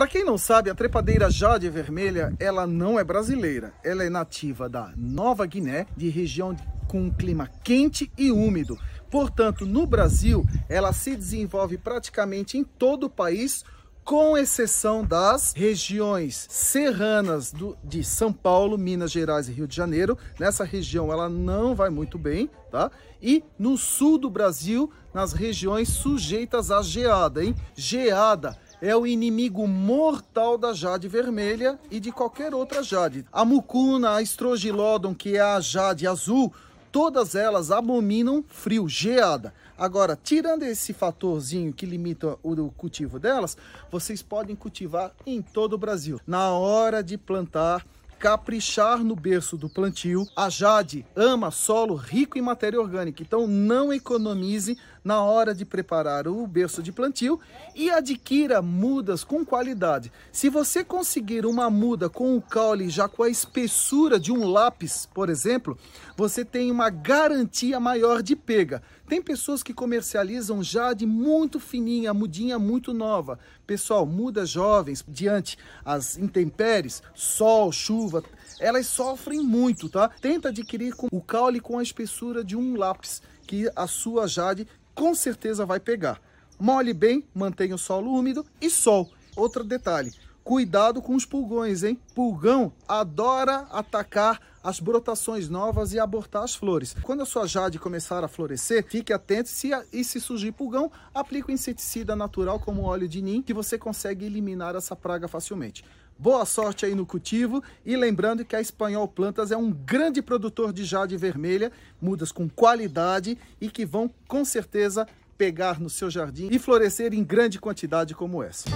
Para quem não sabe, a trepadeira jade vermelha, ela não é brasileira. Ela é nativa da Nova Guiné, de região com um clima quente e úmido. Portanto, no Brasil, ela se desenvolve praticamente em todo o país, com exceção das regiões serranas do, de São Paulo, Minas Gerais e Rio de Janeiro. Nessa região ela não vai muito bem, tá? E no sul do Brasil, nas regiões sujeitas à geada, hein? Geada é o inimigo mortal da jade vermelha e de qualquer outra jade. A mucuna, a estrogilodon, que é a jade azul, todas elas abominam frio, geada. Agora, tirando esse fatorzinho que limita o cultivo delas, vocês podem cultivar em todo o Brasil. Na hora de plantar, caprichar no berço do plantio. A Jade ama solo rico em matéria orgânica, então não economize na hora de preparar o berço de plantio e adquira mudas com qualidade. Se você conseguir uma muda com o caule já com a espessura de um lápis, por exemplo, você tem uma garantia maior de pega. Tem pessoas que comercializam já de muito fininha, mudinha muito nova. Pessoal, mudas jovens, diante as intempéries, sol, chuva, elas sofrem muito, tá? Tenta adquirir o caule com a espessura de um lápis, que a sua jade com certeza vai pegar. Molhe bem, mantenha o solo úmido e sol. Outro detalhe, Cuidado com os pulgões, hein? Pulgão adora atacar as brotações novas e abortar as flores. Quando a sua jade começar a florescer, fique atento se e se surgir pulgão, aplique o inseticida natural como óleo de nim, que você consegue eliminar essa praga facilmente. Boa sorte aí no cultivo e lembrando que a Espanhol Plantas é um grande produtor de jade vermelha, mudas com qualidade e que vão com certeza pegar no seu jardim e florescer em grande quantidade como essa.